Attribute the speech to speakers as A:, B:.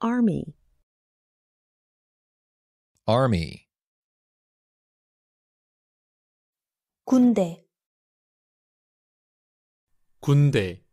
A: Army. Army. 군대. 군대.